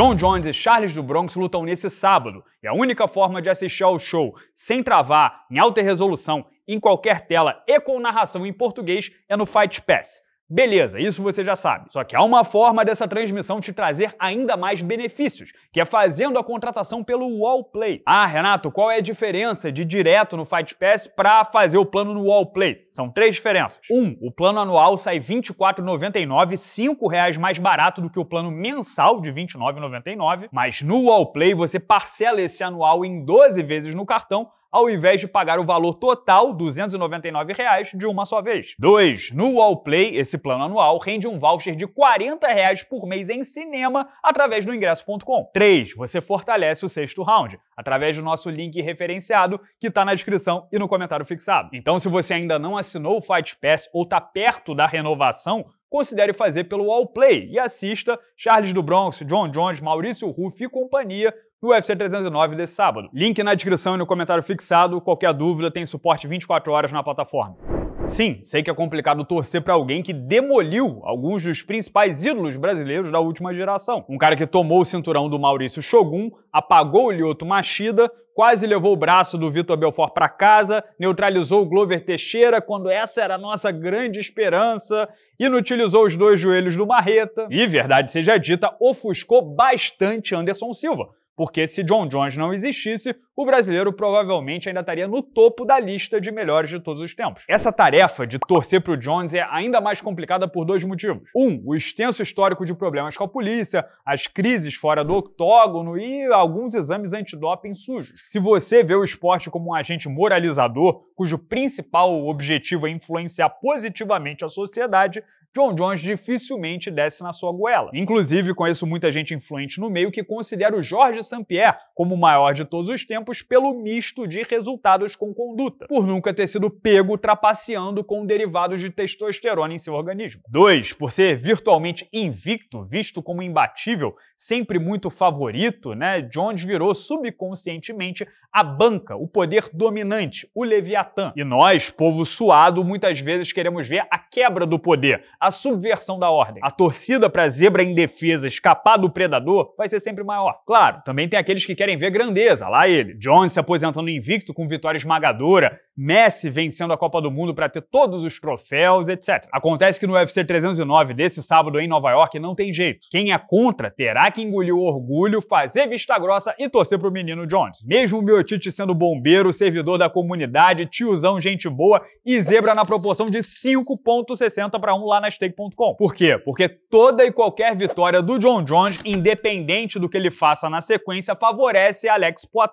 John Jones e Charles do Bronx lutam nesse sábado, e a única forma de assistir ao show sem travar, em alta resolução, em qualquer tela e com narração em português é no Fight Pass. Beleza, isso você já sabe. Só que há uma forma dessa transmissão te trazer ainda mais benefícios, que é fazendo a contratação pelo Wallplay. Ah, Renato, qual é a diferença de direto no Fight Pass para fazer o plano no Wallplay? São três diferenças. Um, o plano anual sai R$ 24,99, R$ reais mais barato do que o plano mensal de R$ 29,99, mas no Wallplay você parcela esse anual em 12 vezes no cartão ao invés de pagar o valor total, R$ 299, reais, de uma só vez. 2. No Wallplay, esse plano anual rende um voucher de R$ 40 reais por mês em cinema através do ingresso.com. 3. Você fortalece o sexto round através do nosso link referenciado que está na descrição e no comentário fixado. Então, se você ainda não assinou o Fight Pass ou está perto da renovação, considere fazer pelo Wallplay e assista Charles do Bronx, John Jones, Maurício Ruff e companhia e o UFC 309 desse sábado. Link na descrição e no comentário fixado. Qualquer dúvida, tem suporte 24 horas na plataforma. Sim, sei que é complicado torcer para alguém que demoliu alguns dos principais ídolos brasileiros da última geração. Um cara que tomou o cinturão do Maurício Shogun, apagou o Lioto Machida, quase levou o braço do Vitor Belfort para casa, neutralizou o Glover Teixeira quando essa era a nossa grande esperança, inutilizou os dois joelhos do Barreta e, verdade seja dita, ofuscou bastante Anderson Silva porque se John Jones não existisse, o brasileiro provavelmente ainda estaria no topo da lista de melhores de todos os tempos. Essa tarefa de torcer para o Jones é ainda mais complicada por dois motivos. Um, o extenso histórico de problemas com a polícia, as crises fora do octógono e alguns exames antidoping sujos. Se você vê o esporte como um agente moralizador, cujo principal objetivo é influenciar positivamente a sociedade, John Jones dificilmente desce na sua goela. Inclusive, conheço muita gente influente no meio que considera o Jorge Sampier como o maior de todos os tempos pelo misto de resultados com conduta, por nunca ter sido pego trapaceando com derivados de testosterona em seu organismo. 2. Por ser virtualmente invicto, visto como imbatível, sempre muito favorito, né? Jones virou subconscientemente a banca, o poder dominante, o Leviatã. E nós, povo suado, muitas vezes queremos ver a quebra do poder, a subversão da ordem. A torcida para zebra indefesa escapar do predador vai ser sempre maior. Claro, também tem aqueles que querem querem ver grandeza. Lá ele, Jones se aposentando invicto com vitória esmagadora, Messi vencendo a Copa do Mundo para ter todos os troféus, etc. Acontece que no UFC 309 desse sábado em Nova York não tem jeito. Quem é contra terá que engolir o orgulho, fazer vista grossa e torcer pro menino Jones. Mesmo o Miotite sendo bombeiro, servidor da comunidade, tiozão, gente boa e zebra na proporção de 5.60 para 1 lá na stake.com. Por quê? Porque toda e qualquer vitória do John Jones, independente do que ele faça na sequência, favorece Alex Poitin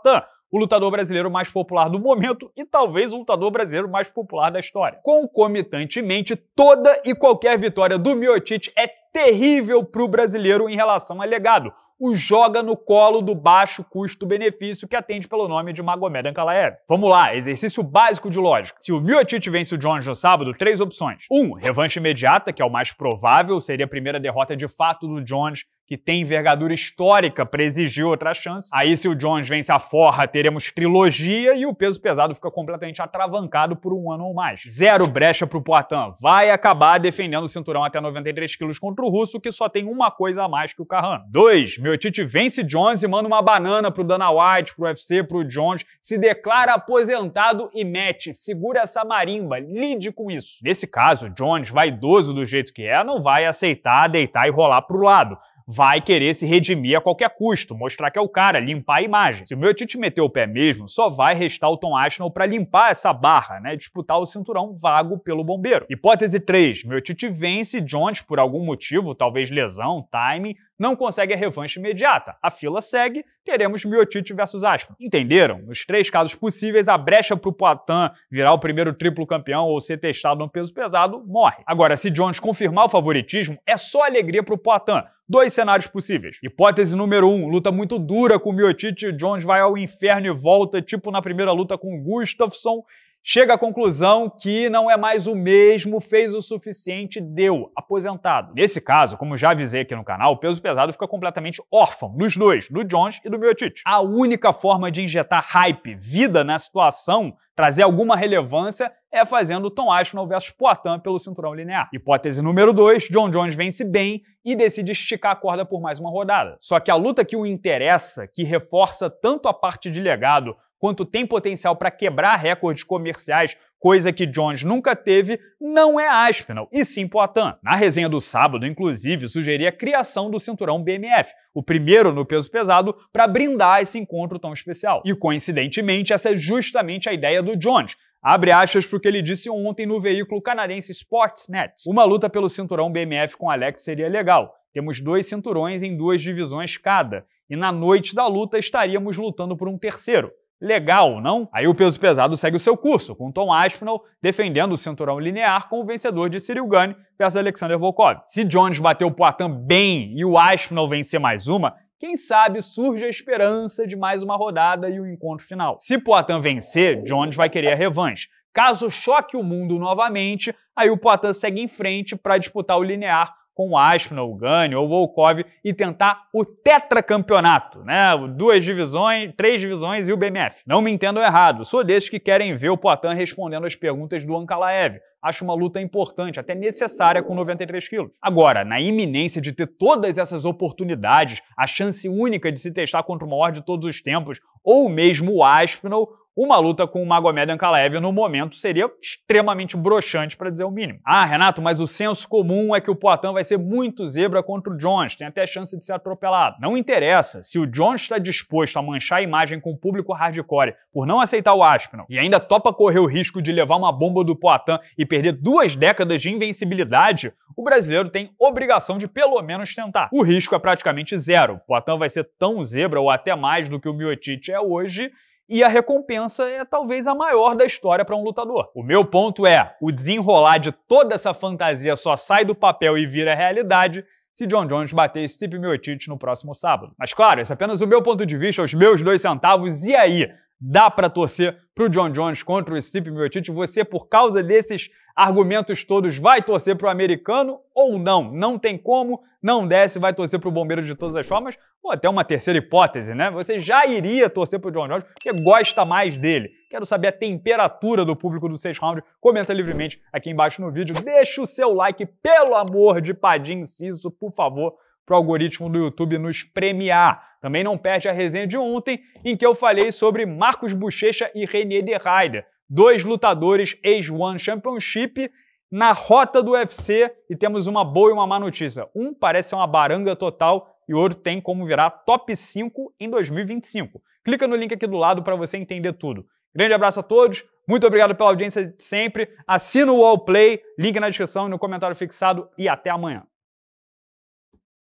o lutador brasileiro mais popular do momento e talvez o lutador brasileiro mais popular da história. Concomitantemente, toda e qualquer vitória do Miocic é terrível para o brasileiro em relação ao legado. O joga no colo do baixo custo-benefício que atende pelo nome de Magomed Ankalaev. Vamos lá, exercício básico de lógica. Se o Miocic vence o Jones no sábado, três opções. Um, revanche imediata, que é o mais provável, seria a primeira derrota de fato do Jones que tem envergadura histórica para exigir outra chance. Aí, se o Jones vence a forra, teremos trilogia e o peso pesado fica completamente atravancado por um ano ou mais. Zero brecha pro Poitin. Vai acabar defendendo o cinturão até 93 quilos contra o russo, que só tem uma coisa a mais que o Carrano. Dois. Miotite vence Jones e manda uma banana pro Dana White, pro UFC, pro Jones. Se declara aposentado e mete. Segura essa marimba. Lide com isso. Nesse caso, Jones, vaidoso do jeito que é, não vai aceitar deitar e rolar pro lado vai querer se redimir a qualquer custo, mostrar que é o cara, limpar a imagem. Se o meu Tite meter o pé mesmo, só vai restar o Tom Ashnell para limpar essa barra, né? Disputar o cinturão vago pelo bombeiro. Hipótese 3: meu Tite vence Jones por algum motivo, talvez lesão, timing, não consegue a revanche imediata. A fila segue teremos Miotite versus asma. Entenderam? Nos três casos possíveis, a brecha para o Poitin virar o primeiro triplo campeão ou ser testado no peso pesado morre. Agora, se Jones confirmar o favoritismo, é só alegria para o Poitin. Dois cenários possíveis. Hipótese número um, luta muito dura com Miotite, Jones vai ao inferno e volta, tipo na primeira luta com Gustafsson. Chega à conclusão que não é mais o mesmo, fez o suficiente, deu, aposentado. Nesse caso, como já avisei aqui no canal, o peso pesado fica completamente órfão dos dois, do Jones e do Miotite. A única forma de injetar hype, vida na situação, trazer alguma relevância, é fazendo Tom Aspinall versus Poitin pelo cinturão linear. Hipótese número 2, John Jones vence bem e decide esticar a corda por mais uma rodada. Só que a luta que o interessa, que reforça tanto a parte de legado quanto tem potencial para quebrar recordes comerciais, coisa que Jones nunca teve, não é Aspinall, e sim Poitin. Na resenha do sábado, inclusive, sugeri a criação do cinturão BMF, o primeiro no peso pesado, para brindar esse encontro tão especial. E coincidentemente, essa é justamente a ideia do Jones. Abre aspas para o que ele disse ontem no veículo canadense Sportsnet. Uma luta pelo cinturão BMF com Alex seria legal. Temos dois cinturões em duas divisões cada, e na noite da luta estaríamos lutando por um terceiro. Legal, não? Aí o peso pesado segue o seu curso, com Tom Aspinall defendendo o cinturão linear com o vencedor de Cyril Gane versus Alexander Volkov. Se Jones bater o Poitin bem e o Aspinall vencer mais uma, quem sabe surge a esperança de mais uma rodada e o um encontro final. Se Poitin vencer, Jones vai querer a revanche. Caso choque o mundo novamente, aí o Poitin segue em frente para disputar o linear com o Aspinall, o Gani ou Volkov e tentar o tetracampeonato, né? Duas divisões, três divisões e o BMF. Não me entendam errado, sou desses que querem ver o Poitin respondendo as perguntas do Ankalaev. Acho uma luta importante, até necessária com 93 quilos. Agora, na iminência de ter todas essas oportunidades, a chance única de se testar contra o maior de todos os tempos, ou mesmo o Aspinall, uma luta com o Magomed Ankalaev no momento seria extremamente broxante, para dizer o mínimo. Ah, Renato, mas o senso comum é que o Poitin vai ser muito zebra contra o Jones, tem até chance de ser atropelado. Não interessa, se o Jones está disposto a manchar a imagem com o público hardcore por não aceitar o Aspinall e ainda topa correr o risco de levar uma bomba do Poitin e perder duas décadas de invencibilidade, o brasileiro tem obrigação de pelo menos tentar. O risco é praticamente zero. O Poitin vai ser tão zebra ou até mais do que o Miotic é hoje e a recompensa é talvez a maior da história para um lutador. O meu ponto é: o desenrolar de toda essa fantasia só sai do papel e vira realidade se John Jones bater Steve Miocic no próximo sábado. Mas claro, esse é apenas o meu ponto de vista, os meus dois centavos, e aí? dá para torcer para o John Jones contra o Steve Miocic. Você, por causa desses argumentos todos, vai torcer para o americano ou não? Não tem como, não desce, vai torcer para o bombeiro de todas as formas. Ou até uma terceira hipótese, né? Você já iria torcer para o John Jones porque gosta mais dele. Quero saber a temperatura do público do 6 round. Comenta livremente aqui embaixo no vídeo. Deixa o seu like, pelo amor de Padim Ciso, por favor para o algoritmo do YouTube nos premiar. Também não perde a resenha de ontem, em que eu falei sobre Marcos Bochecha e René de Ryder, dois lutadores ex-One Championship na rota do UFC e temos uma boa e uma má notícia. Um parece ser uma baranga total e o outro tem como virar top 5 em 2025. Clica no link aqui do lado para você entender tudo. Grande abraço a todos, muito obrigado pela audiência de sempre. Assina o Wallplay, link na descrição e no comentário fixado e até amanhã.